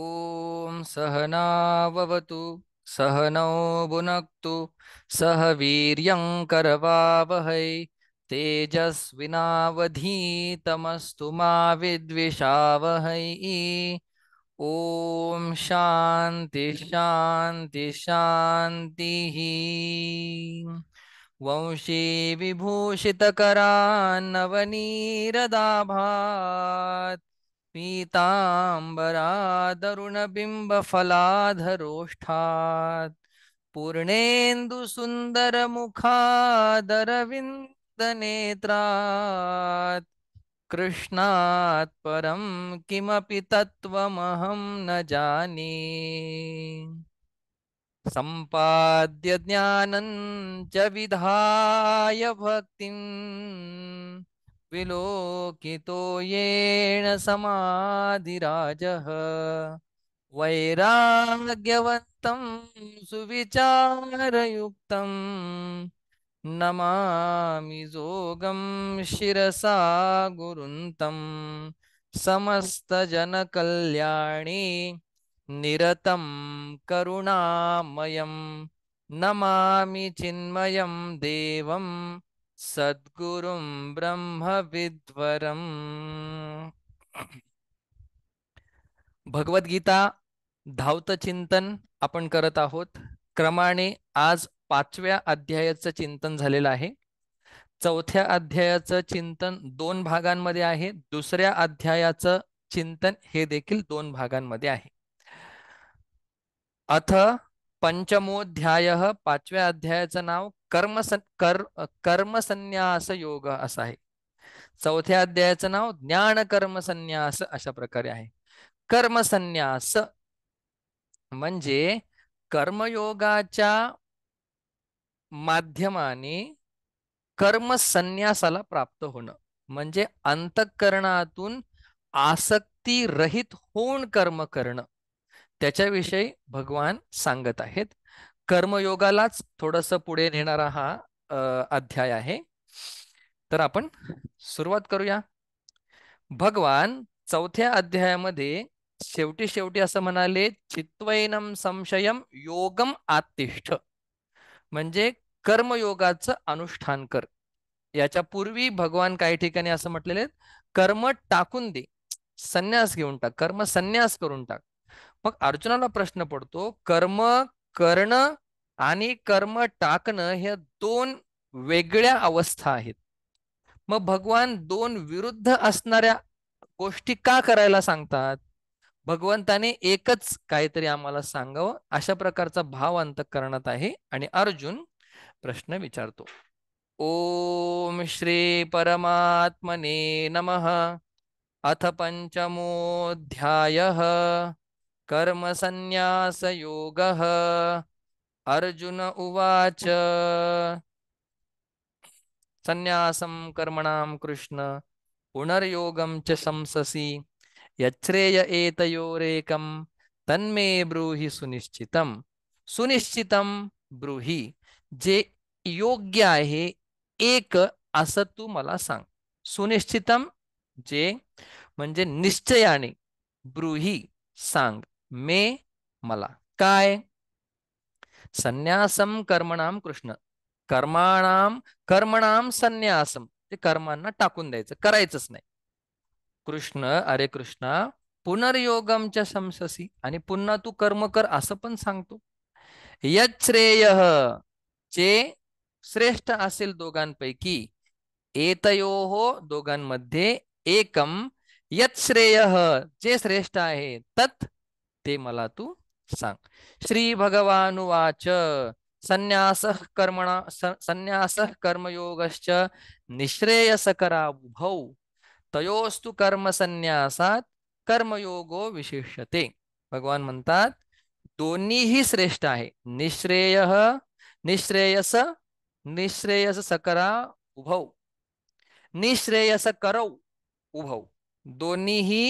ओम सहनावतु सहनौ बुनक्तु सह वीर्यं करवावहै तेजस्विनावधीतमस्तु मा विद्विषावहै ॐ शान्ति शान्ति शान्तिः वंशी विभूषितकरान्नवनीरदाभात् पीताम्बरादरुणबिम्बफलाधरोष्ठात् पूर्णेन्दुसुन्दरमुखादरविन्दनेत्रात् कृष्णात् परं किमपि तत्त्वमहं न जाने सम्पाद्य ज्ञानं च विधाय भक्तिम् विलोकितो येण समाधिराजः वैराग्यवन्तं सुविचारयुक्तं नमामि जोगं शिरसा गुरुन्तं समस्तजनकल्याणी निरतं करुणामयं नमामि चिन्मयं देवं सद्गुरुं ब्रह्मविद्वरम् भगवद्गीता धावत चिंतन आपण करत आहोत क्रमाने आज पाचव्या अध्यायाचं चिंतन झालेलं आहे चौथ्या अध्यायाचं चिंतन दोन भागांमध्ये आहे दुसऱ्या अध्यायाचं चिंतन हे देखील दोन भागांमध्ये आहे अथ पंचमोध्याय पाचव्या अध्यायाचं नाव कर्मसन कर कर्मसन्यास योग असं आहे चौथ्या अध्यायाचं नाव ज्ञान कर्मसन्यास अशा प्रकारे आहे कर्मसन्यास म्हणजे कर्मयोगाच्या माध्यमाने कर्मसन्यासाला प्राप्त होणं म्हणजे अंतःकरणातून आसक्ती रहित होऊन कर्म करणं त्याच्याविषयी भगवान सांगत आहेत कर्मयोगालाच थोडस पुढे नेणारा हा अध्याय आहे तर आपण सुरुवात करूया भगवान चौथ्या अध्यायामध्ये शेवटी शेवटी असं म्हणाले चित्वैनम संशयम योगम आतिष्ठ म्हणजे कर्मयोगाचं अनुष्ठान कर याच्या पूर्वी भगवान काही ठिकाणी असं म्हटलेले कर्म टाकून दे संन्यास घेऊन टाक कर्म संन्यास करून टाक मग अर्जुनाला प्रश्न पडतो कर्म करणं आणि कर्म टाकणं ह्या दोन वेगळ्या अवस्था आहेत मग भगवान दोन विरुद्ध असणाऱ्या गोष्टी का करायला सांगतात भगवंताने एकच काहीतरी आम्हाला सांगावं अशा प्रकारचा भाव अंतकरणात आहे आणि अर्जुन प्रश्न विचारतो ओम श्री परमात्मने नम अथ पंचमोध्याय योग अर्जुन उवाच संन्यासं कर्मणां कृष्ण पुनर्योगं च शंससि यश्रेय एतयोरेकं तन्मे ब्रूहि सुनिश्चितं सुनिश्चितं ब्रूही जे योग्य आहे एक असं तू मला सांग सुनिश्चितम जे म्हणजे निश्चयाने ब्रूही सांग मे मला काय संन्यासम कर्मणाम कृष्ण कर्माणाम कर्मणाम संन्यासम ते कर्मांना टाकून द्यायचं करायचंच नाही कृष्ण अरे कृष्णा पुनर्योगमच्या समससी आणि पुन्हा तू कर्म कर असं पण सांगतो येय जे श्रेष्ठ असेल दोघांपैकी एतयो हो दोघांमध्ये एकम यश्रेय जे श्रेष्ठ आहे तत् ते मला तू सांग श्री भगवानुवाच संन्यास कर्मणा संन्यास कर्मयोगश्च निःश्रेयसकरा उभौ तयोस्तु कर्म संन्यासात कर्मयोगो विशिष्यते भगवान म्हणतात दोन्हीही श्रेष्ठ आहे निश्रेय निश्रेयस निश्रेयस सकरा उभौ निश्रेयस करौ उभौ दोन्हीही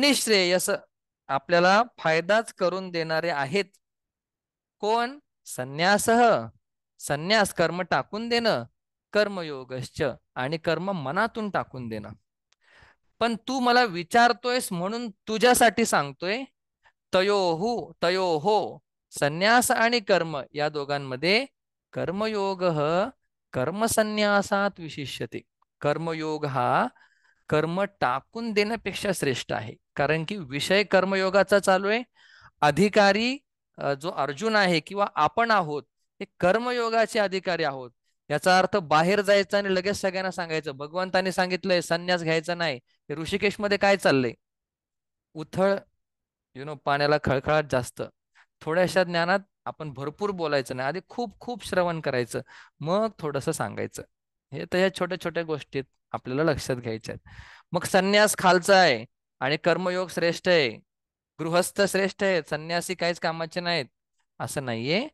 निश्रेयस आपल्याला फायदाच करून देणारे आहेत कोण संन्यास संन्यास कर्म टाकून देणं कर्मयोगश्च आणि कर्म मनातून टाकून देणं पण तू मला विचारतोयस म्हणून तुझ्यासाठी सांगतोय तयोहु तयो हो संन्यास आणि कर्म या दोघांमध्ये कर्मयोग कर्मसन्यासात विशिष्यते कर्मयोग हा कर्म टाकून देण्यापेक्षा श्रेष्ठ आहे कारण की विषय कर्मयोगाचा चालू आहे अधिकारी जो अर्जुन आहे किंवा आपण आहोत हे कर्मयोगाचे अधिकारी आहोत याचा अर्थ बाहेर जायचं आणि लगेच सगळ्यांना सांगायचं भगवंताने सांगितलंय संन्यास घ्यायचा नाही हे मध्ये काय चाललंय उथळ यु नो पाण्याला खळखळाट जास्त थोड्याशा ज्ञानात आपण भरपूर बोलायचं नाही आधी खूप खूप श्रवण करायचं मग थोडस सांगायचं हे तर या छोट्या छोट्या गोष्टीत आपल्याला लक्षात घ्यायच्या मग संन्यास खालचा आहे आणि कर्मयोग श्रेष्ठ आहे गृहस्थ श्रेष्ठ आहे संन्यासी काहीच कामाचे नाहीत असं नाहीये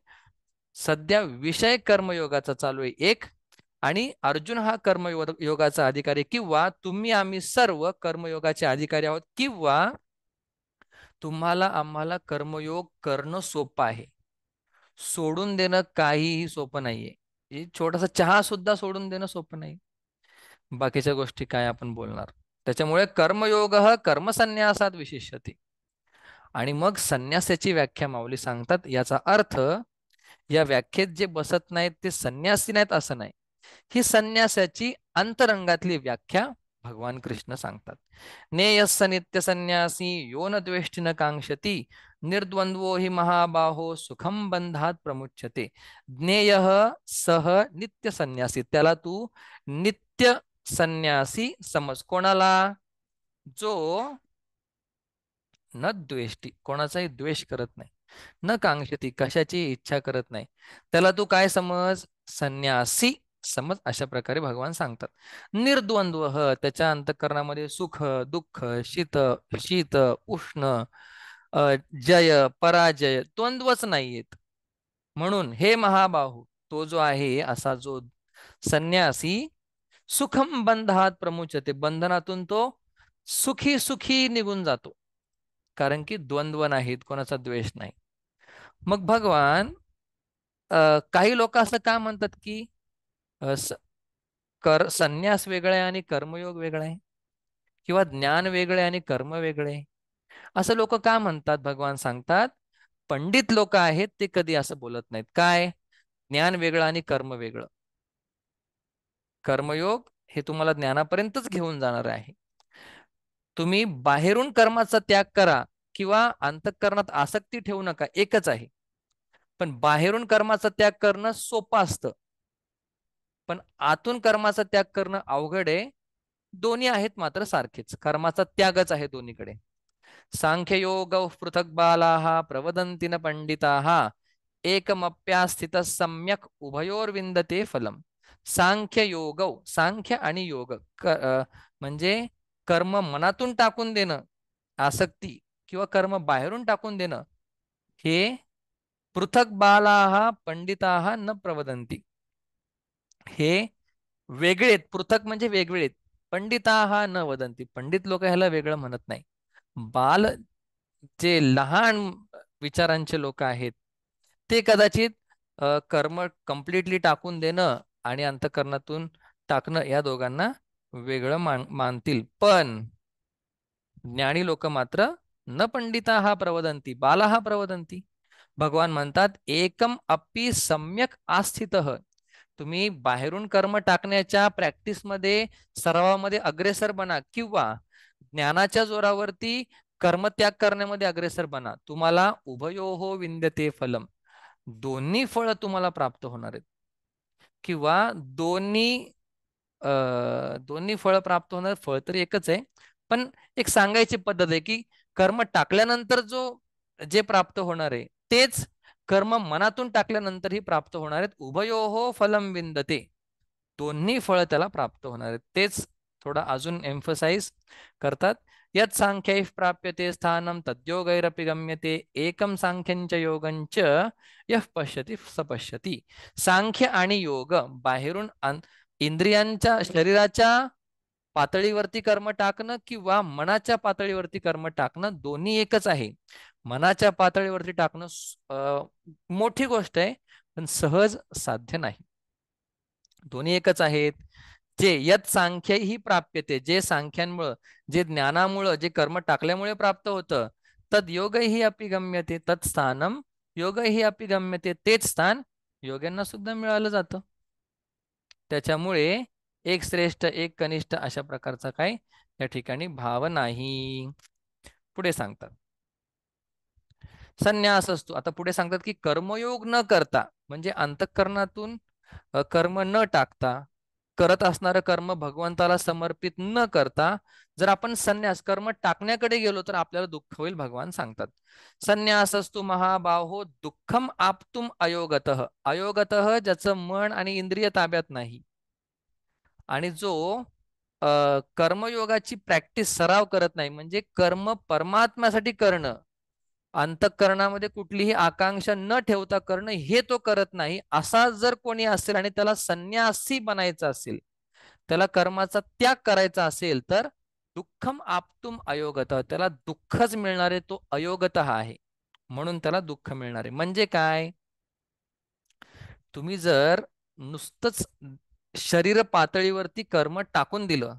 सध्या विषय कर्मयोगाचा चालू आहे एक आणि अर्जुन हा कर्मयोग योगाचा अधिकारी किंवा तुम्ही आम्ही सर्व कर्मयोगाचे अधिकारी आहोत किंवा तुम्हाला आम्हाला कर्मयोग करणं सोपं आहे सोडून देणं काहीही सोपं नाहीये म्हणजे छोटासा चहा सुद्धा सोडून देणं सोपं नाही बाकीच्या गोष्टी काय आपण बोलणार त्याच्यामुळे कर्मयोग कर्मसन्यासात विशिष्यते आणि मग संन्यासाची व्याख्या माऊली सांगतात याचा अर्थ या व्याख्येत जे बसत नाहीत ते संन्यासी नाहीत असं नाही ही संन्यासाची अंतरंगातली व्याख्या भगवान कृष्ण सांगतात स नित्य संन्यासी यो न द्वेष्टी न कांक्षती निर्द्वंद्वो हि महाबाहो सुखम बंधात प्रमुच्छते ज्ञेय सह नित्य संन्यासी त्याला तू नित्य संन्यासी समज कोणाला जो न द्वेष्टी कोणाचाही द्वेष करत नाही न कांक्षती कशाची इच्छा करत नाही त्याला तू काय समज संन्यासी समज अशा प्रकारे भगवान सांगतात निर्द्वंद्व त्याच्या अंतकरणामध्ये सुख दुःख शीत शीत उष्ण जय पराजय द्वंद्वच नाहीयेत म्हणून हे महाबाहू तो जो आहे असा जो संन्यासी सुखम बंधात प्रमुचते बंधनातून तो सुखी सुखी निघून जातो कारण की द्वंद्व नाहीत कोणाचा द्वेष नाही मग भगवान काही लोक असं का म्हणतात की स, कर संन्यास वेगळा आहे आणि कर्मयोग वेगळा आहे किंवा ज्ञान वेगळे आणि कर्म वेगळे असं लोक का म्हणतात भगवान सांगतात पंडित लोक आहेत ते कधी असं बोलत नाहीत काय ज्ञान वेगळं आणि कर्म वेगळं कर्मयोग हे तुम्हाला ज्ञानापर्यंतच घेऊन जाणार आहे तुम्ही बाहेरून कर्माचा त्याग करा किंवा अंतकरणात आसक्ती ठेवू नका एकच आहे पण बाहेरून कर्माचा त्याग करणं सोपं असतं पण आतून कर्माचा त्याग करणं अवघड आहे दोन्ही आहेत मात्र सारखेच कर्माचा त्यागच आहे दोन्हीकडे सांख्ययोग पृथक बाला प्रवदंतीन पंडिता एकमप्या स्थित सम्यक उभयोर विंदते फलम सांख्य योग सांख्य आणि योग म्हणजे कर्म मनातून टाकून देणं आसक्ती किंवा कर्म बाहेरून टाकून देणं हे पृथक बाला पंडिता न प्रवदंती हे वेगळेत पृथक म्हणजे वेगवेळेत पंडिता न वदंती पंडित लोक ह्याला वेगळं म्हणत नाही बाल जे लहान विचारांचे लोक आहेत ते कदाचित कर्म कम्प्लिटली टाकून देणं आणि अंतकरणातून टाकणं या दोघांना वेगळं मान मानतील पण ज्ञानी लोक मात्र न पंडिता हा प्रवदंती बाला हा प्रवदंती भगवान म्हणतात एकम अपि सम्यक आस्थित तुम्ही बाहेरून कर्म टाकण्याच्या प्रॅक्टिसमध्ये सरावामध्ये अग्रेसर बना किंवा ज्ञानाच्या जोरावरती कर्मत्याग करण्यामध्ये अग्रेसर बना तुम्हाला उभयो हो विंदते फलम दोन्ही फळ तुम्हाला प्राप्त होणार आहेत किंवा दोन्ही दोन्ही फळ प्राप्त होणार फळ तर एकच आहे पण एक सांगायची पद्धत आहे की कर्म टाकल्यानंतर जो जे प्राप्त होणार आहे तेच कर्म मनातून टाकल्यानंतरही प्राप्त होणार आहेत उभयो हो फलम विंदते दोन्ही फळ त्याला प्राप्त होणार आहेत तेच थोडा अजून एम्फसाईज करतात यत् सांख्यैः प्राप्यते स्थानं तद्योगैरपि गम्यते एकं च योगञ्च यः पश्यति स सांख्य आणि योग बाहेरून इंद्रियांच्या शरीराच्या पातळीवरती कर्म टाकणं किंवा मनाच्या पातळीवरती कर्म टाकणं दोन्ही एकच आहे मनाच्या पातळीवरती टाकणं मोठी गोष्ट आहे पण सहज साध्य नाही दोन्ही एकच आहेत जे यत सांख्य ही प्राप्यते जे सांख्यांमुळं जे ज्ञानामुळं जे कर्म टाकल्यामुळे प्राप्त होतं तद योग ही गम्यते तत् स्थानम योग ही गम्यते तेच स्थान योग्यांना सुद्धा मिळालं जातं त्याच्यामुळे एक श्रेष्ठ एक कनिष्ठ अशा प्रकारचा काय या ठिकाणी भाव नाही पुढे सांगतात संन्यास असतो आता पुढे सांगतात की कर्मयोग न करता म्हणजे अंतकरणातून कर्म न टाकता करत असणारं कर्म भगवंताला समर्पित न करता जर आपण संन्यास कर्म टाकण्याकडे गेलो तर आपल्याला दुःख होईल भगवान सांगतात संन्यास असतो महाबाहो दुःखम आपतुम अयोगत अयोगत ज्याचं मन आणि इंद्रिय ताब्यात नाही आणि जो कर्मयोगाची प्रॅक्टिस सराव करत नाही म्हणजे कर्म परमात्म्यासाठी करणं अंतःकरणामध्ये कुठलीही आकांक्षा न ठेवता करणं हे तो करत नाही असा जर कोणी असेल आणि त्याला संन्यासी बनायचा असेल त्याला कर्माचा त्याग करायचा असेल तर दुःखम आपतुम अयोगत त्याला दुःखच मिळणारे तो अयोगत आहे म्हणून त्याला दुःख मिळणारे म्हणजे काय तुम्ही जर नुसतच शरीर पातळीवरती कर्म टाकून दिलं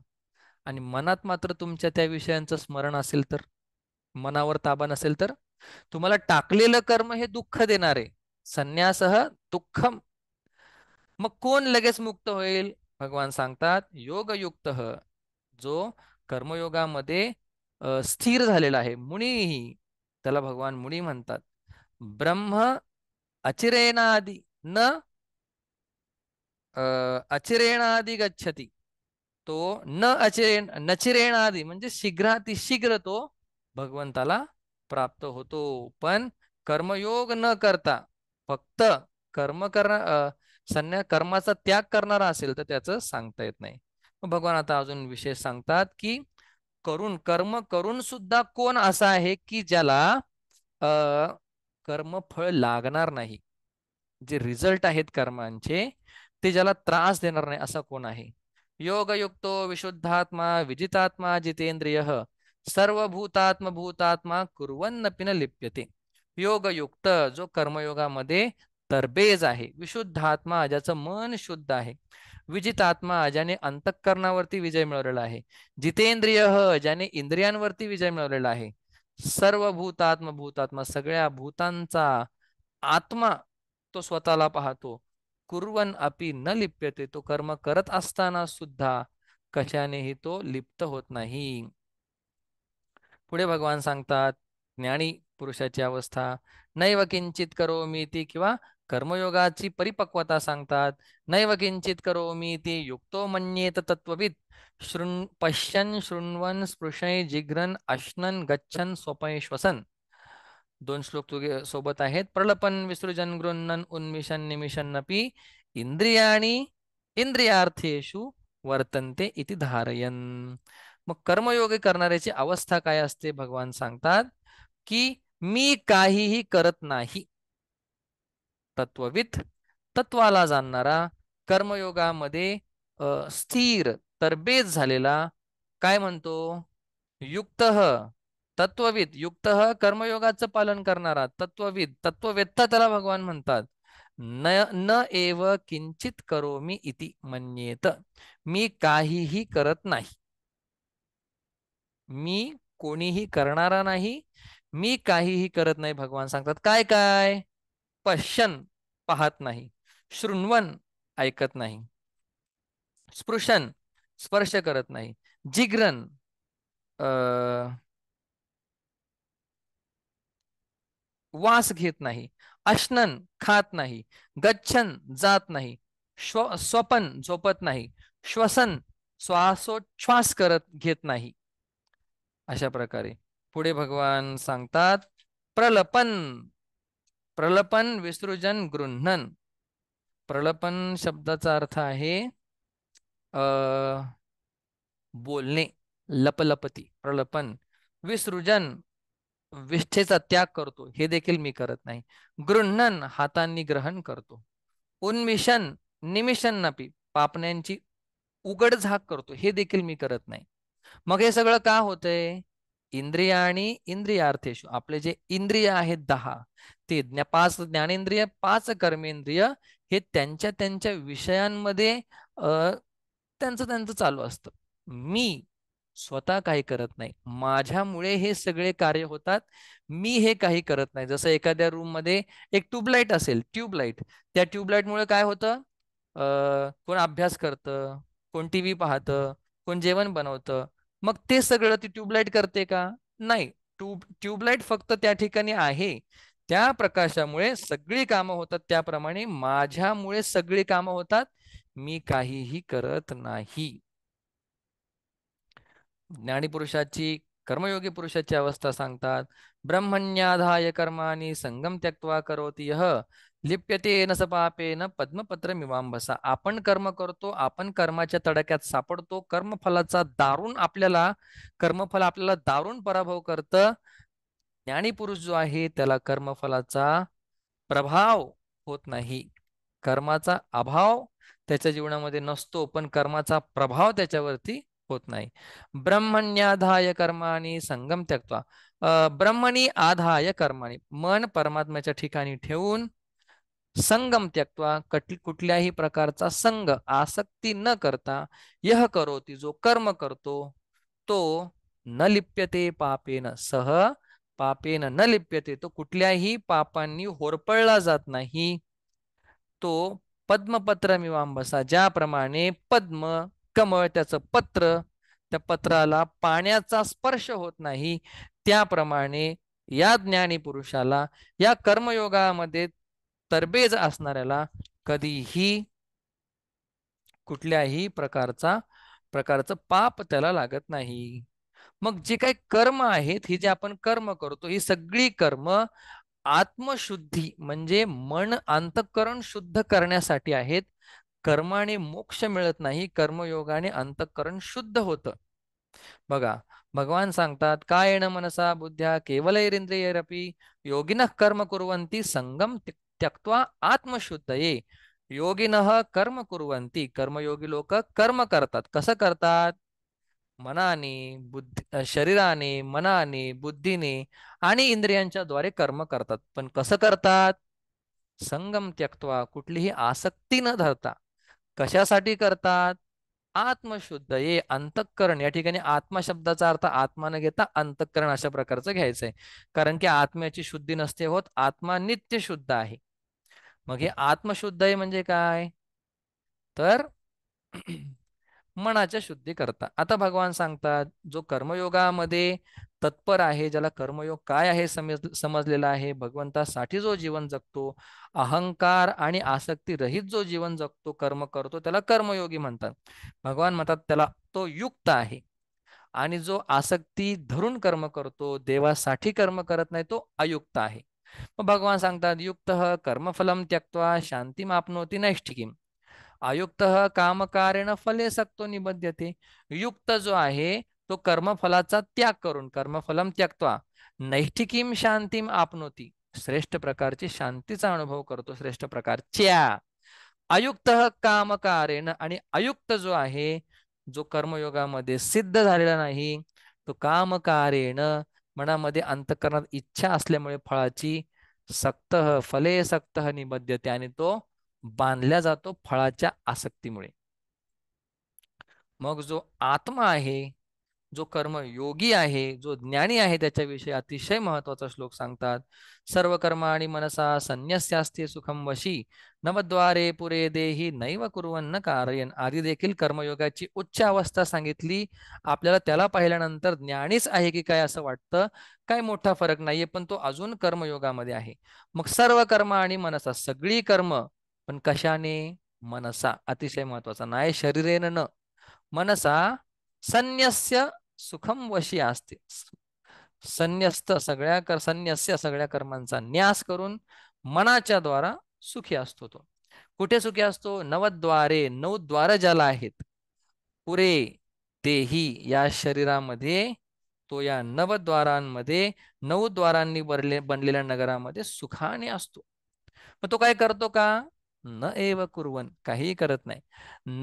आणि मनात मात्र तुमच्या त्या विषयांचं स्मरण असेल तर मनावर ताबा नसेल तर तुम्हाला टाकलेलं कर्म हे दुःख देणारे संन्यासह संन्यास दुःखम मग कोण लगेच मुक्त होईल भगवान सांगतात योगयुक्त जो कर्मयोगामध्ये स्थिर झालेला आहे मुनीही त्याला भगवान मुनी म्हणतात ब्रह्म अचिरेनादि न अचिरेणादी गच्छती तो न अचिरे नचिरेनादि म्हणजे शीघ्रातिशीघ्र तो भगवंताला प्राप्त होतो पण कर्मयोग न करता फक्त कर्म करणार संन्या कर्माचा त्याग करणारा असेल तर त्याचं सांगता येत नाही भगवान आता अजून विशेष सांगतात की करून कर्म करून सुद्धा कोण असा आहे की ज्याला कर्मफळ लागणार नाही जे रिझल्ट आहेत कर्मांचे ते ज्याला त्रास देणार नाही असा कोण आहे योगयुक्तो विशुद्धात्मा विजितात्मा जितेंद्रिय सर्वभूतात्मभूतात्मा कुर्वन्नपिन लिप्यते योगयुक्त जो कर्मयोगामध्ये तरबेज आहे विशुद्ध आत्मा मन शुद्ध आहे विजित आत्मा ज्याने अंतःकरणावरती विजय मिळवलेला आहे जितेंद्रिय ज्याने इंद्रियांवरती विजय मिळवलेला आहे सर्व भूतात्मा भूतात्मा सगळ्या भूतांचा आत्मा तो स्वतःला पाहतो कुर्वन अपि न लिप्यते तो कर्म करत असताना सुद्धा कशानेही तो लिप्त होत नाही पुढे भगवान सांगतात ज्ञानी पुरुषाची अवस्था नैव किंचित करो मी ती किंवा कर्मयोगाची परिपक्वता सांगतात नैव किंचित करो मी ती युक्तो मन्येत तत्ववित शृण पश्यन शृण्वन स्पृशय जिघ्रन अश्नन गच्छन स्वपय श्वसन दोन श्लोक तुझे सोबत आहेत प्रलपन विसृजन गृन्नन उन्मिशन निमिशन नपी इंद्रियाणी इंद्रियार्थेशु वर्तन्ते इति धारयन मग कर्मयोगी करणाऱ्याची अवस्था काय असते भगवान सांगतात की मी काहीही करत नाही तत्वविद तत्वाला जाणणारा कर्मयोगामध्ये स्थिर तरबेज झालेला काय म्हणतो युक्त तत्वविद युक्त कर्मयोगाचं पालन करणारा तत्वविद तत्ववेत्ता त्याला भगवान म्हणतात न न एव किंचित करो मी इति म्हणत मी काहीही करत नाही मी कोणीही करणारा नाही मी काहीही करत नाही भगवान सांगतात काय काय पश्यन पाहत नाही शृण्वन ऐकत नाही स्पृशन स्पर्श करत नाही जिग्रन वास घेत नाही अश्नन खात नाही गच्छन जात नाही स्वपन झोपत नाही श्वसन श्वासोच्छ्वास करत घेत नाही अशा प्रकारे पुढे भगवान सांगतात प्रलपन प्रलपन विसृजन गृह्णन प्रलपन शब्दाचा अर्थ आहे बोलणे लपलपती प्रलपन विसृजन विष्ठेचा त्याग करतो हे देखील मी करत नाही गृहन हातांनी ग्रहण करतो उन्मिशन निमिशन नपी पापण्यांची उघडझाक करतो हे देखील मी करत नाही मग हे सगळं का होतंय इंद्रिय आणि इंद्रियार्थेश आपले जे इंद्रिय आहेत दहा ते पाच ज्ञानेंद्रिय पाच कर्मेंद्रिय हे त्यांच्या त्यांच्या विषयांमध्ये त्यांचं त्यांचं चालू असतं मी स्वतः काही करत नाही माझ्यामुळे हे सगळे कार्य होतात मी हे काही करत नाही जसं एखाद्या रूम मध्ये एक ट्यूबलाईट असेल ट्यूबलाईट त्या मुळे काय होतं कोण अभ्यास करतं कोण टीव्ही व्ही पाहतं कोण जेवण बनवतं मग ते सगळं ती ट्यूबलाईट करते का नाही ट्यूब ट्यूबलाईट फक्त त्या ठिकाणी आहे त्या प्रकाशामुळे सगळी कामं होतात त्याप्रमाणे माझ्यामुळे सगळी कामं होतात मी काहीही करत नाही ज्ञानी पुरुषाची कर्मयोगी पुरुषाची अवस्था सांगतात ब्रह्मण्याधाय कर्माने संगम त्यक्त्वा करोती यह लिप्यते येन स पापेन मिवांबसा आपण कर्म करतो आपण कर्माच्या तडक्यात सापडतो कर्मफलाचा दारुण आपल्याला कर्मफल आपल्याला दारुण पराभव करत ज्ञानी पुरुष जो आहे त्याला कर्मफलाचा प्रभाव होत नाही कर्माचा अभाव त्याच्या जीवनामध्ये नसतो पण कर्माचा प्रभाव त्याच्यावरती होत नाही ब्रह्मण्याधाय कर्माने संगम त्यक्त्वा ब्रह्मणी आधाय कर्माने मन परमात्म्याच्या ठिकाणी ठेवून संगम त्यक्त्वा कट कुठल्याही प्रकारचा संग आसक्ती न करता यह करोती जो कर्म करतो तो न लिप्यते पापेन सह पापेन न लिप्यते तो कुठल्याही पापांनी होरपळला जात नाही तो पद्मपत्र मिवांबसा ज्याप्रमाणे पद्म कमळ त्याचं पत्र त्या पत्राला पाण्याचा स्पर्श होत नाही त्याप्रमाणे या ज्ञानी पुरुषाला या कर्मयोगामध्ये तरबेज असणाऱ्याला कधीही कुठल्याही प्रकारचा प्रकारचं पाप त्याला लागत नाही मग जे काही कर्म आहेत ही जे आपण कर्म करतो ही सगळी कर्म आत्मशुद्धी म्हणजे मन अंतकरण शुद्ध करण्यासाठी आहेत कर्माने मोक्ष मिळत नाही कर्मयोगाने अंतःकरण शुद्ध होत बघा भगवान सांगतात काय येणं मनसा बुद्ध्या केवल योगिन कर्म कुरवंती संगम त्यक्त्वा आत्मशुद्धये योगिन कर्म कुरवंती कर्मयोगी लोक कर्म करतात कसं करतात मनाने बुद्धी शरीराने मनाने बुद्धीने आणि इंद्रियांच्या द्वारे कर्म करतात पण कसं करतात संगम त्यक्त्वा कुठलीही आसक्ती न धरता कशासाठी करतात आत्मशुद्ध ये अंतःकरण या ठिकाणी आत्मा शब्दाचा अर्थ आत्मा न घेता अंतःकरण अशा प्रकारचं घ्यायचंय कारण की आत्म्याची शुद्धी नसते होत आत्मा नित्य शुद्ध आहे मग हे आत्मशुद्ध आहे म्हणजे काय तर मनाच्या शुद्धी करता आता भगवान सांगतात जो कर्मयोगामध्ये तत्पर आहे ज्याला कर्मयोग काय आहे समज समजलेला आहे भगवंतासाठी जो जीवन जगतो अहंकार आणि आसक्ती रहित जो जीवन जगतो कर्म करतो त्याला कर्मयोगी म्हणतात भगवान म्हणतात त्याला तो युक्त आहे आणि जो आसक्ती धरून कर्म करतो देवासाठी कर्म करत नाही तो अयुक्त आहे मग भगवान सांगतात युक्त कर्मफलम त्यक्त्वा शांती मापनोती नैष्ठिकीम अयुक्त कामकारेण फले सक्तो निबध्यते युक्त जो आहे तो कर्मफलाचा त्याग करून कर्मफलम त्यक्त्वा नैष्ठिकी शांतीम आपनोती श्रेष्ठ प्रकारची शांतीचा अनुभव करतो श्रेष्ठ प्रकारच्या अयुक्त कामकारेण आणि अयुक्त जो आहे जो कर्मयोगामध्ये सिद्ध झालेला नाही तो कामकारेण मनामध्ये अंतकरणात इच्छा असल्यामुळे फळाची सक्त फले सक्त निबद्धते आणि तो बांधला जातो फळाच्या आसक्तीमुळे मग जो आत्मा आहे जो कर्म योगी आहे जो ज्ञानी आहे त्याच्याविषयी अतिशय महत्वाचा श्लोक सांगतात सर्व कर्म आणि मनसा संन्यस्यास्ते सुखम वशी नवद्वारे पुरे देही नैव कुरवन्न कारयन आधी देखील कर्मयोगाची उच्च अवस्था सांगितली आपल्याला त्याला पाहिल्यानंतर ज्ञानीच आहे की काय असं वाटतं काय मोठा फरक नाहीये पण तो अजून कर्मयोगामध्ये आहे मग सर्व कर्म आणि मनसा सगळी कर्म पण कशाने मनसा अतिशय महत्वाचा नाही शरीरेन न मनसा संन्यस्य सुखम वशी असते संन्यस्त सगळ्या कर संन्यस्य सगळ्या कर्मांचा न्यास करून मनाच्या द्वारा सुखी असतो तो कुठे सुखी असतो नवद्वारे नऊ द्वार ज्याला आहेत पुरे तेही या शरीरामध्ये तो या नवद्वारांमध्ये नऊ द्वारांनी भरले बनलेल्या नगरामध्ये सुखाने असतो मग तो काय करतो का न एव कुर्वन काही करत नाही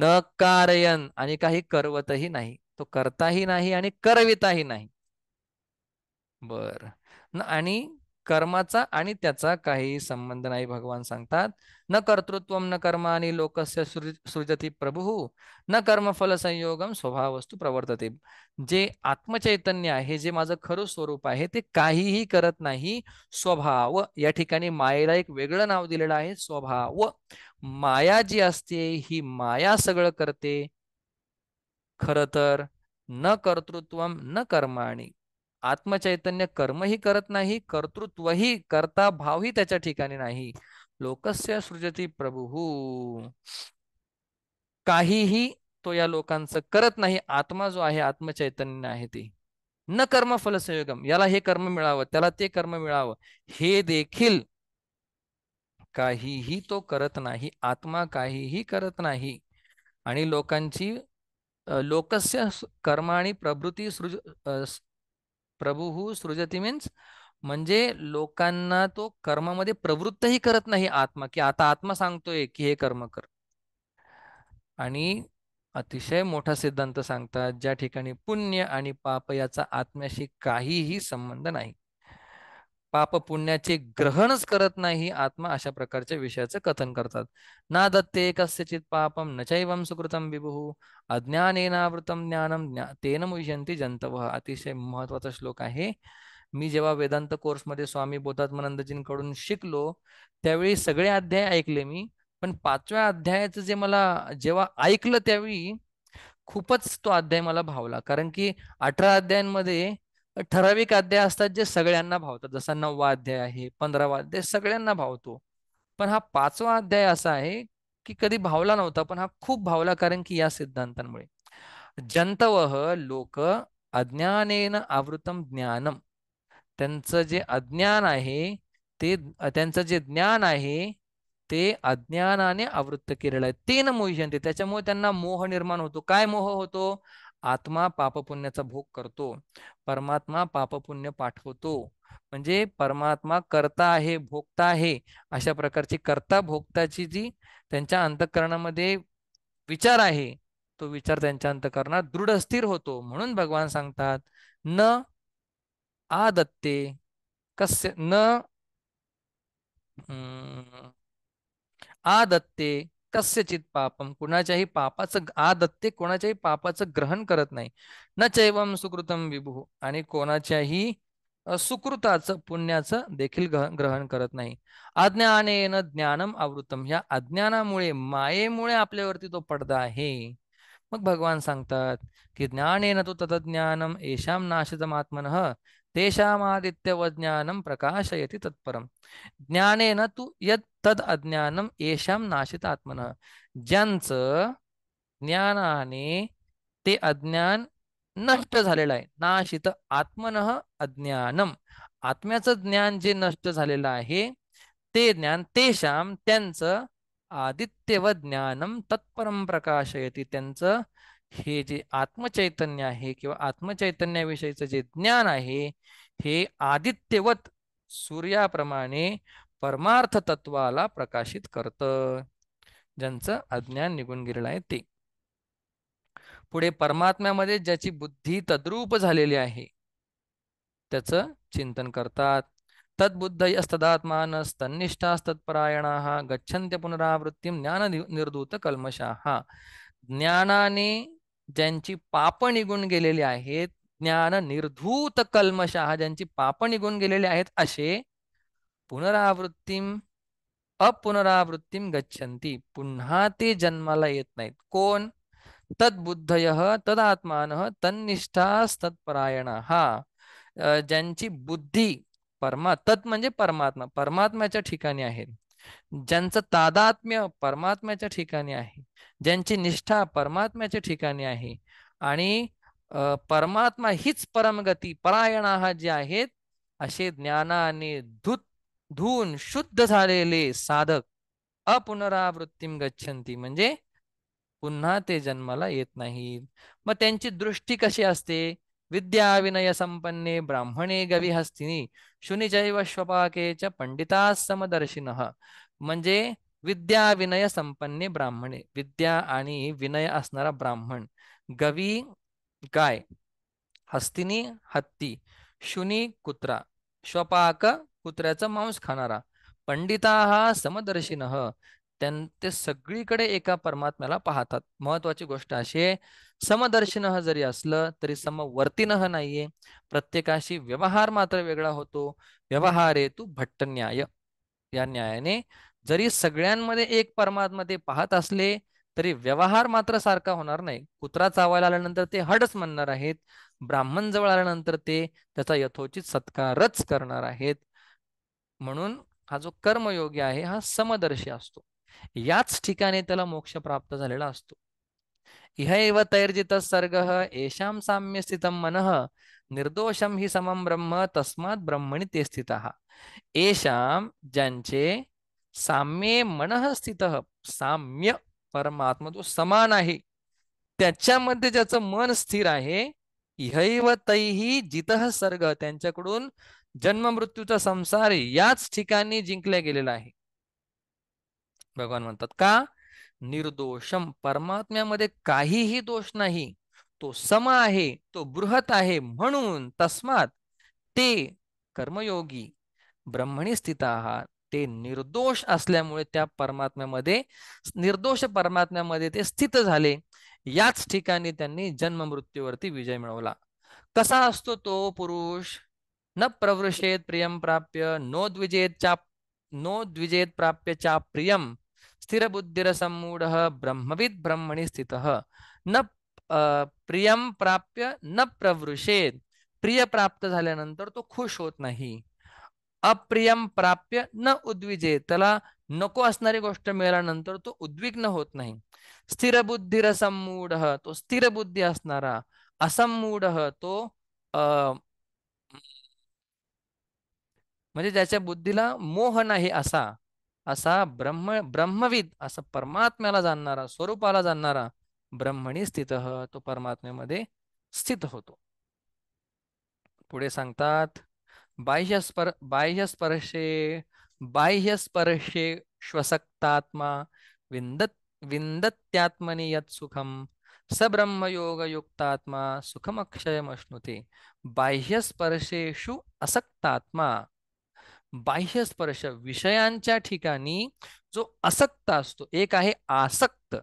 न कारयन आणि काही करवतही नाही तो करताही नाही आणि करविताही नाही बर आणि कर्माचा आणि त्याचा काही संबंध नाही भगवान सांगतात न कर्तृत्व न कर्म आणि लोकस्य सृजती प्रभू न कर्मफल संयोगम स्वभाव वस्तू प्रवर्तते जे आत्मचैतन्य आहे जे माझं खरं स्वरूप आहे ते काहीही करत नाही स्वभाव या ठिकाणी मायेला एक वेगळं नाव दिलेलं आहे स्वभाव माया जी असते ही माया सगळं करते खर तर न कर्तृत्व न कर्माणी आत्मचैतन्य कर्मही करत नाही कर्तृत्वही करता भावही त्याच्या ठिकाणी नाही लोकस्य सृजती प्रभू काहीही तो या लोकांचं करत नाही आत्मा जो आहे आत्मचैतन्य आहे ती न कर्म फलसंयोगम याला हे कर्म मिळावं त्याला ते कर्म मिळावं हे देखील काहीही तो करत नाही आत्मा काहीही करत नाही आणि लोकांची लोकस्य कर्माणी प्रभृती सृज प्रभू सृजती मीन्स म्हणजे लोकांना तो कर्मामध्ये प्रवृत्तही करत नाही आत्मा की आता आत्मा सांगतोय की हे कर्म कर आणि अतिशय मोठा सिद्धांत सांगतात ज्या ठिकाणी पुण्य आणि पाप याचा आत्म्याशी काहीही संबंध नाही पाप पुण्याचे ग्रहणच करत नाही आत्मा अशा प्रकारच्या विषयाचं कथन करतात ना दत्ते कस्यचित पापम न चैवम सुकृतम विभू अज्ञानेनावृतम ज्ञानम ज्ञा तेन मुह्यंती जंतव अतिशय महत्वाचा श्लोक आहे मी जेव्हा वेदांत कोर्समध्ये स्वामी बोधात्मानंदजींकडून शिकलो त्यावेळी सगळे अध्याय ऐकले मी पण पाचव्या अध्यायाचं जे मला जेव्हा ऐकलं त्यावेळी खूपच तो अध्याय मला भावला कारण की अठरा अध्यायांमध्ये ठराविक अध्याय असतात जे सगळ्यांना भावतात जसा नववा अध्याय आहे पंधरावा अध्याय सगळ्यांना भावतो पण हा पाचवा अध्याय असा आहे की कधी भावला नव्हता पण हा खूप भावला कारण की या सिद्धांतांमुळे जंतवह लोक अज्ञानेन आवृतम ज्ञानम त्यांचं जे अज्ञान आहे ते त्यांचं जे ज्ञान आहे ते अज्ञानाने आवृत्त केलेलं आहे ते न मोहिजंते त्याच्यामुळे त्यांना मोह निर्माण होतो काय मोह होतो आत्मा पापपुण्याचा भोग करतो परमात्मा पापपुण्य पाठवतो म्हणजे परमात्मा करता आहे भोगता आहे अशा प्रकारची करता भोगताची जी त्यांच्या अंतकरणामध्ये विचार आहे तो विचार त्यांच्या अंतकरणात दृढ स्थिर होतो म्हणून भगवान सांगतात न आदत्ते कस्य न आदत्ते कस्यचित पापम कुणाच्याही पापाचं आदत्ते कोणाच्याही पापाचं ग्रहण करत नाही न चैवम सुकृतम विभू आणि कोणाच्याही सुकृताचं पुण्याचं देखील ग्रहण करत नाही अज्ञाने ज्ञानम आवृतम ह्या अज्ञानामुळे मायेमुळे आपल्यावरती तो पडदा आहे मग भगवान सांगतात की ज्ञानेन तो ततज्ञानम येशाम नाशतम आत्मन व ज्ञानम प्रकाशयती तत्परम ज्ञानेन तू यत् तद अज्ञानम येशाम नाशित आत्मन ज्यांचं ज्ञानाने ते अज्ञान नष्ट झालेलं आहे नाशित आत्मन अज्ञानम आत्म्याचं ज्ञान जे नष्ट झालेलं आहे ते ज्ञान ते त्यांचं आदित्यव ज्ञानम तत्परम प्रकाशयती त्यांचं हे जे आत्मचैतन्य आहे किंवा आत्मचैतन्याविषयीचं जे ज्ञान आहे हे आदित्यवत सूर्याप्रमाणे परमार्थ तत्वाला प्रकाशित करत ज्यांचं अज्ञान निघून गेलेलं आहे ते पुढे परमात्म्यामध्ये ज्याची बुद्धी तद्रूप झालेली आहे त्याच चिंतन करतात तद्बुद्ध अस्तदात्मानस तन्निष्ठास्तत्परायणा गच्छन्त्य पुनरावृत्ती ज्ञान निर्दूत कल्मशहा ज्ञानाने ज्यांची पाप निघून गेलेली आहेत ज्ञान निर्धूत कल्मशहा ज्यांची पाप निघून गेलेले आहेत असे पुनरावृत्तीम अपुनरावृत्तीम गच्छन्ति पुन्हा ते जन्माला येत नाहीत कोण तद्बुद्धय तदात्मान तन्निष्ठास तत्परायण हा ज्यांची बुद्धी परमा तत् म्हणजे परमात्मा परमात्म्याच्या ठिकाणी आहे ज्यांचं तादात्म्य परमात्म्याच्या ठिकाणी आहे ज्यांची निष्ठा परमात्म्याच्या ठिकाणी आहे आणि परमात्मा हीच परमगती परायणा जे आहेत असे ज्ञानाने धूत धून शुद्ध झालेले साधक अपुनरावृत्तीम गच्छंती म्हणजे पुन्हा ते जन्माला येत नाही मग त्यांची दृष्टी कशी असते विद्या विनय संपन्ने ब्राह्मणे गविहस्तिनी हस्तिनी श्वपाके च पंडिता समदर्शिन म्हणजे विद्या विनय संपन्ने ब्राह्मणे विद्या आणि विनय असणारा ब्राह्मण गवी गाय हस्तिनी हत्ती शुनी कुत्रा स्वपाक कुत्र्याचं मांस खाणारा पंडिता हा समदर्शिन ते सगळीकडे एका परमात्म्याला पाहतात महत्वाची गोष्ट अशी आहे समदर्शिन जरी असलं तरी समवर्तीन नाहीये प्रत्येकाशी व्यवहार मात्र वेगळा होतो व्यवहार तू भट्ट न्याय या न्यायाने जरी सगळ्यांमध्ये एक परमात्मा ते पाहत असले तरी व्यवहार मात्र सारखा होणार नाही कुत्रा चावायला आल्यानंतर ते हडच म्हणणार आहेत ब्राह्मण जवळ आल्यानंतर ते त्याचा यथोचित सत्कारच करणार आहेत म्हणून हा जो कर्मयोगी आहे हा समदर्शी असतो याच ठिकाणी त्याला मोक्ष प्राप्त झालेला असतो इहैव तैर्जित सर्ग येशाम साम्य स्थित मन निर्दोषम हि समम ब्रह्म तस्मात ब्रह्मणी ते स्थित येशाम ज्यांचे साम्ये मन स्थित साम्य परमात्मा जो समान आहे त्याच्यामध्ये ज्याचं मन स्थिर आहे इहैव तैही जित सर्ग त्यांच्याकडून मृत्यूचा संसार याच ठिकाणी जिंकला गेलेला आहे भगवान म्हणतात का निर्दोषम परमात्म्यामध्ये काहीही दोष नाही तो सम आहे तो बृहत आहे म्हणून तस्मात ते कर्मयोगी ब्रह्मणी स्थित ते निर्दोष असल्यामुळे त्या परमात्म्यामध्ये निर्दोष परमात्म्यामध्ये ते स्थित झाले याच ठिकाणी त्यांनी जन्म मृत्यूवरती विजय मिळवला कसा असतो तो पुरुष न प्रवृषेत प्रियम प्राप्य नो द्विजेत चा नो द्विजेत प्राप्य चा प्रियम स्थिर बुद्धिर सम्मूढ ब्रह्मविद ब्रह्मणी स्थित न प्रियम प्राप्य न प्रवृषेत प्रिय प्राप्त झाल्यानंतर तो खुश होत नाही अप्रियम प्राप्य न उद्विजे त्याला नको असणारी गोष्ट मिळाल्यानंतर तो उद्विग्न होत नाही स्थिर बुद्धिर तो स्थिर बुद्धी असणारा असमूढ तो म्हणजे ज्याच्या बुद्धीला मोह नाही असा असा ब्रह्म ब्रह्मविद असा परमात्म्याला जाणणारा स्वरूपाला जाणणारा ब्रह्मणी स्थित तो परमात्म्यामध्ये स्थित होतो पुढे सांगतात बाह्य स्पर बाह्य स्पर्शे बाह्य स्पर्शे श्वसक्तात्मा विंदत विंदत्यात्मनी यत सुखम सब्रह्मयोगयुक्तात्मा सुखमक्षयमश्नुते बाह्यस्पर्शेषु असक्तात्मा बाह्यस्पर्श विषयांच्या ठिकाणी जो असक्त असतो एक आहे आसक्त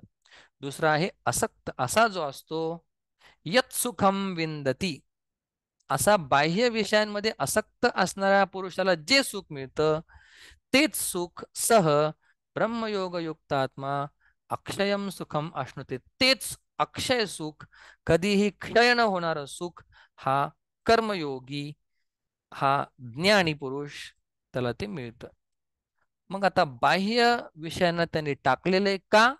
दुसरा आहे असक्त असा जो असतो यत सुखम विंदती असा बाह्य विषयांमध्ये असक्त असणाऱ्या पुरुषाला जे सुख मिळतं तेच सुख सह ब्रह्मयोग युक्त आत्मा अक्षयम सुखम असणते तेच अक्षय सुख कधीही क्षय न होणार सुख हा कर्मयोगी हा ज्ञानी पुरुष त्याला ते मिळतं मग आता बाह्य विषयांना त्यांनी टाकलेले का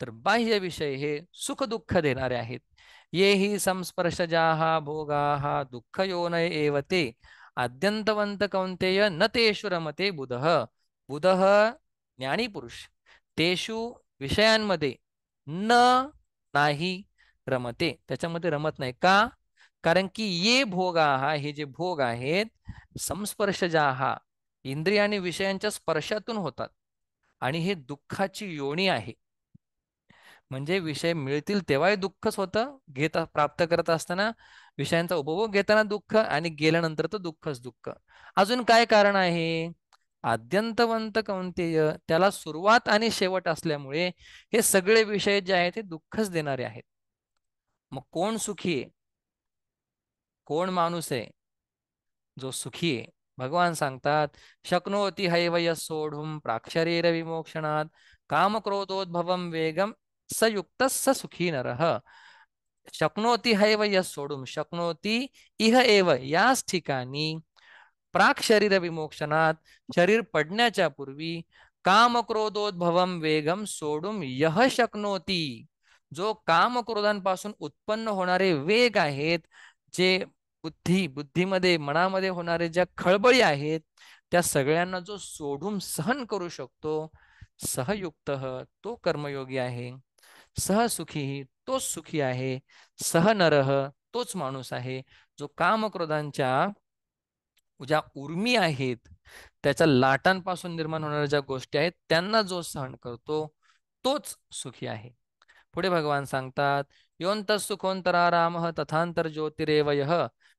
तर बाह्य विषय हे सुख दुःख देणारे आहेत ये ही संस्पर्शजा भोगा दुःख योनय एव ते आद्यंतवंत कौंतेय न तेषु रमते बुध बुध ज्ञानी पुरुष तेषु विषयांमध्ये न नाही रमते त्याच्यामध्ये रमत नाही का कारण की ये भोगा हे जे भोग आहेत संस्पर्शजा इंद्रिय आणि विषयांच्या स्पर्शातून होतात आणि हे दुःखाची योणी आहे म्हणजे विषय मिळतील तेव्हाही दुःखच होतं घेत प्राप्त करत असताना विषयांचा उपभोग घेताना दुःख आणि गेल्यानंतर तर दुःखच दुःख अजून काय कारण आहे आद्यंतवंत कौंतेय त्याला सुरुवात आणि शेवट असल्यामुळे हे सगळे विषय जे आहेत ते दुःखच देणारे आहेत मग कोण सुखी आहे कोण माणूस आहे जो सुखी आहे भगवान सांगतात शक्नोती हैवय सोढुम प्राक्षरीर विमोक्षणात कामक्रोधोद्भवम वेगम सयुक्त स सुखी नरह शक्नोती हैव यस सोडून शक्नोती इह एव याच ठिकाणी प्राक शरीर विमोक्षणात शरीर पडण्याच्या पूर्वी कामक्रोधोद्भवम वेगम सोडून यह शक्नोती जो कामक्रोधांपासून उत्पन्न होणारे वेग आहेत जे बुद्धी बुद्धीमध्ये मनामध्ये होणारे ज्या खळबळी आहेत त्या सगळ्यांना जो सोडून सहन करू शकतो सहयुक्त तो कर्मयोगी आहे सहसुखी तोच सुखी आहे सहनरह तोच माणूस आहे जो कामक्रोधांच्या ज्या उर्मी आहेत त्याच्या लाटांपासून निर्माण होणाऱ्या ज्या गोष्टी आहेत त्यांना जो सहन करतो तोच सुखी आहे पुढे भगवान सांगतात योंत सुखोंतरा राम तथांतर ज्योतिरेवय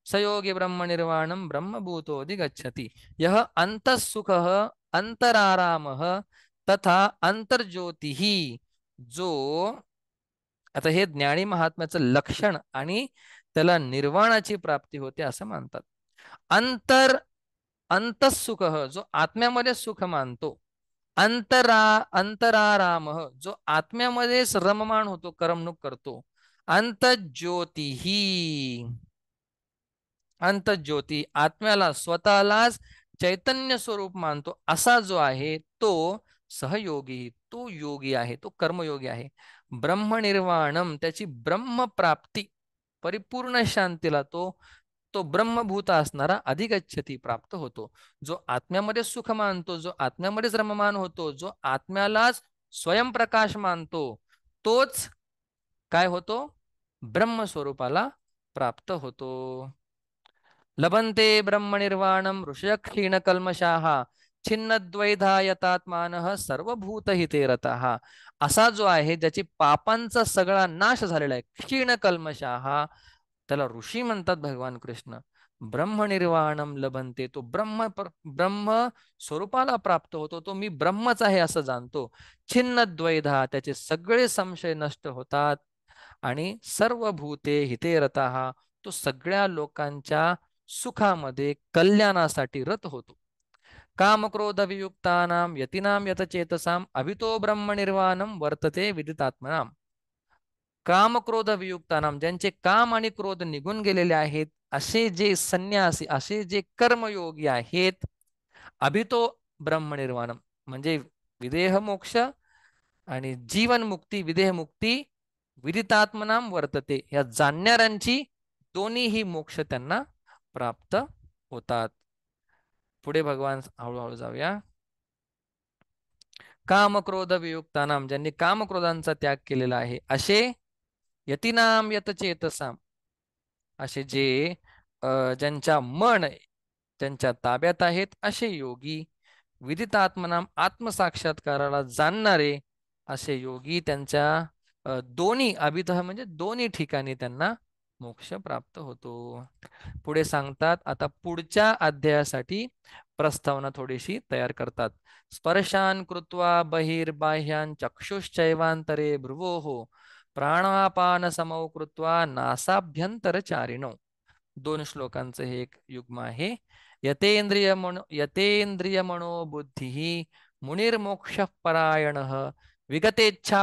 सयोगी ब्रह्म निर्वाण ब्रह्म भूतोधि गच्छति यह सुख अंतराराम तथा अंतर्ज्योती जो आता हे ज्ञानी महात्म्याचं लक्षण आणि त्याला निर्वाणाची प्राप्ती होते असं मानतात अंतर सुख जो आत्म्यामध्ये सुख मानतो अंतरा अंतराराम जो आत्म्यामध्येच रममाण होतो करमणूक करतो अंतज्योती अंतज्योती आत्म्याला स्वतःलाच चैतन्य स्वरूप मानतो असा जो आहे तो सहयोगी तो योगी आहे तो कर्मयोगी आहे ब्रह्मनिर्वाणम त्याची ब्रह्मप्राप्ती परिपूर्ण शांतीला तो तो ब्रह्मभूत असणारा अधिगच्छती प्राप्त होतो जो आत्म्यामध्ये सुख मानतो जो आत्म्यामध्येच रममान होतो जो आत्म्यालाच स्वयंप्रकाश मानतो तोच काय होतो ब्रह्मस्वरूपाला प्राप्त होतो लभन्ते ब्रह्मनिर्वाणं ऋषयक्षीणकल्मषाः सर्वभूत हिते रताः असा जो आहे ज्याची पापांचा सगळा नाश झालेला आहे क्षीण कल्मशाह त्याला ऋषी म्हणतात भगवान कृष्ण ब्रह्मनिर्वाणम लभनते तो ब्रह्म ब्रह्म स्वरूपाला प्राप्त होतो तो मी ब्रह्मच आहे असं जाणतो छिन्न द्वैधा त्याचे सगळे संशय नष्ट होतात आणि सर्व भूते हिते तो सगळ्या लोकांच्या सुखामध्ये कल्याणासाठी रत होतो कामक्रोध वियुक्तानाम यतीनाम यतचेतसाम अभितो निर्वाणम वर्तते विदितात्मनाम कामक्रोध वियुक्तानाम ज्यांचे काम आणि क्रोध निघून गेलेले आहेत असे जे संन्यासी असे जे कर्मयोगी आहेत अभितो ब्रह्मनिर्वाणम म्हणजे विदेह मोक्ष आणि जीवनमुक्ती विदेहमुक्ती विदितात्मनाम वर्तते या जाणणाऱ्यांची दोन्ही ही मोक्ष त्यांना प्राप्त होतात पुढे भगवान हळूहळू जाऊया कामक्रोध वियुक्तानाम ज्यांनी कामक्रोधांचा त्याग केलेला आहे असे यतीनाम यत चेतसाम असे जे ज्यांच्या मन त्यांच्या ताब्यात आहेत असे योगी आत्मनाम आत्मसाक्षात्काराला जाणणारे असे योगी त्यांच्या दोन्ही अभितह म्हणजे दोन्ही ठिकाणी त्यांना मोक्ष प्राप्त होतो पुढे सांगतात आता पुढच्या अध्यायासाठी प्रस्तावना थोडीशी तयार करतात स्पर्शान कृत्वा बहिर्बाह्यान चक्षुश्चैवांतरे भ्रुवो हो प्राणापान समव कृत्वा नासाभ्यंतरचारिणो दोन श्लोकांचं हे एक युग्म आहे यतेंद्रिय मनो यतेंद्रिय मनो बुद्धी मुनिर्मोक्ष परायण विगतेच्छा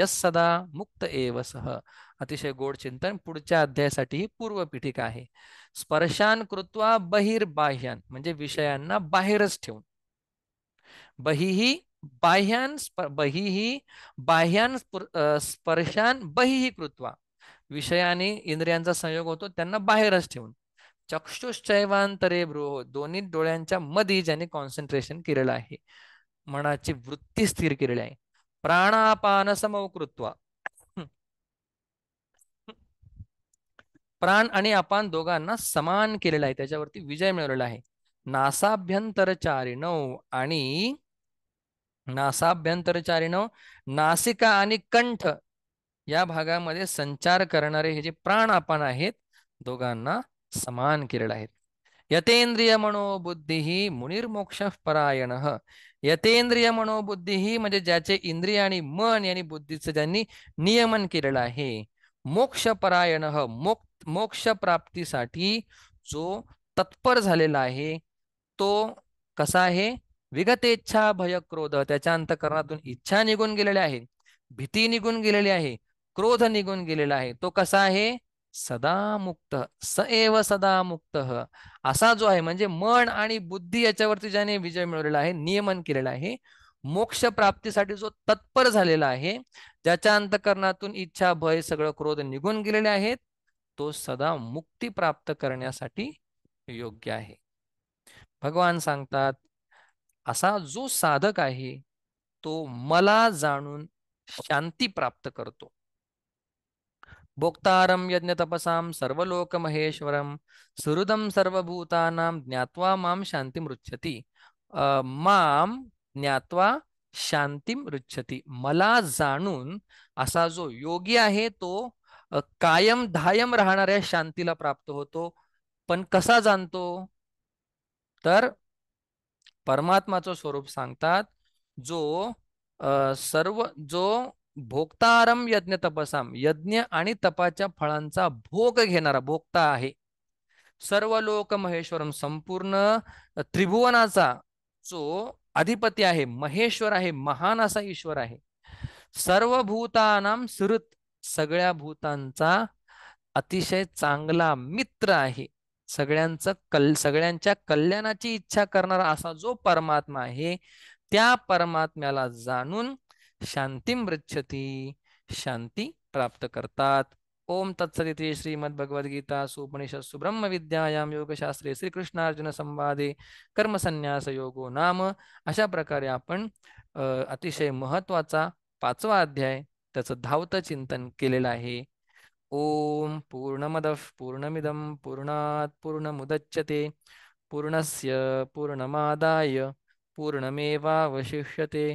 यस सदा मुक्त एव सह अतिशय गोड चिंतन पुढच्या अध्यायासाठी ही पूर्व आहे स्पर्शान कृत्वा बहिर्बाह्यान म्हणजे विषयांना बाहेरच ठेवून बहिही बाह्यान बहिही बाह्यान स्पर्शान बहिही कृत्वा विषयाने इंद्रियांचा संयोग होतो त्यांना बाहेरच ठेवून चक्षुश्चैवांतरे ब्रोह दोन्ही डोळ्यांच्या मध्ये ज्याने कॉन्सन्ट्रेशन केलेलं आहे मनाची वृत्ती स्थिर केलेली आहे प्राणापान समवकृत्व प्राण आणि अपान दोघांना समान केलेला आहे त्याच्यावरती विजय मिळवलेला आहे नासाभ्यंतरचारिणव आणि नासाभ्यंतरचारिणव नासिका आणि कंठ या भागामध्ये संचार करणारे हे जे प्राण आपण आहेत दोघांना समान केलेले आहे यतेंद्रिय मनोबुद्धी मुनिर्मोक्ष परायण यतेंद्रिय मनोबुद्धी ही म्हणजे ज्याचे इंद्रिय आणि मन यांनी बुद्धीचं ज्यांनी नियमन केलेलं आहे मोक्ष मोक्षपरायण मोक्ष प्राप्तीसाठी जो तत्पर झालेला आहे तो कसा आहे विगतेच्छा भय क्रोध त्याच्या अंतकरणातून इच्छा निघून गेलेल्या आहे भीती निघून गेलेली आहे क्रोध निघून गेलेला आहे तो कसा आहे सदा मुक्त स एव सदा मुक्त असा जो आहे म्हणजे मन आणि बुद्धी याच्यावरती ज्याने विजय मिळवलेला आहे नियमन केलेला आहे मोक्ष प्राप्तीसाठी जो तत्पर झालेला आहे ज्याच्या अंतकरणातून इच्छा भय सगळं क्रोध निघून गेलेले आहेत तो सदा मुक्ती प्राप्त करण्यासाठी योग्य आहे भगवान सांगतात असा जो साधक आहे तो मला जाणून शांती प्राप्त करतो भोक्तारं यज्ञतपसां सर्वलोकमहेश्वरं सुहृदं सर्वभूतानां ज्ञात्वा मां शान्तिं रुच्छति माम ज्ञात्वा शांतिम रुच्छती मला जाणून असा जो योगी आहे तो कायम धायम राहणाऱ्या शांतीला प्राप्त होतो पण कसा जाणतो तर परमात्माचं स्वरूप सांगतात जो सर्व जो भोक्तारम यज्ञ तपसाम यज्ञ आणि तपाच्या फळांचा भोग घेणारा भोक्ता आहे सर्व लोक महेश्वरम संपूर्ण त्रिभुवनाचा जो अधिपती आहे महेश्वर आहे महान असा ईश्वर आहे सर्व भूतानाम सुरुत सगळ्या भूतांचा अतिशय चांगला मित्र आहे सगळ्यांचं कल सगळ्यांच्या कल्याणाची इच्छा करणारा असा जो परमात्मा आहे त्या परमात्म्याला जाणून शांतीम मृच्छती शांती प्राप्त करतात ओम तत्सदिती श्रीमद भगवद्गीता सुपनिषद विद्यायाम योगशास्त्रे श्रीकृष्णार्जुन संवादे कर्मसन्यास योगो नाम अशा प्रकारे आपण अतिशय महत्वाचा पाचवा अध्याय त्याचं धावत चिंतन केलेलं आहे ओम पूर्णमद पूर्णमिदम पूर्णात पूर्णमुदच्यते पूर्णस्य पूर्णमादाय पूर्णमेवावशिष्यते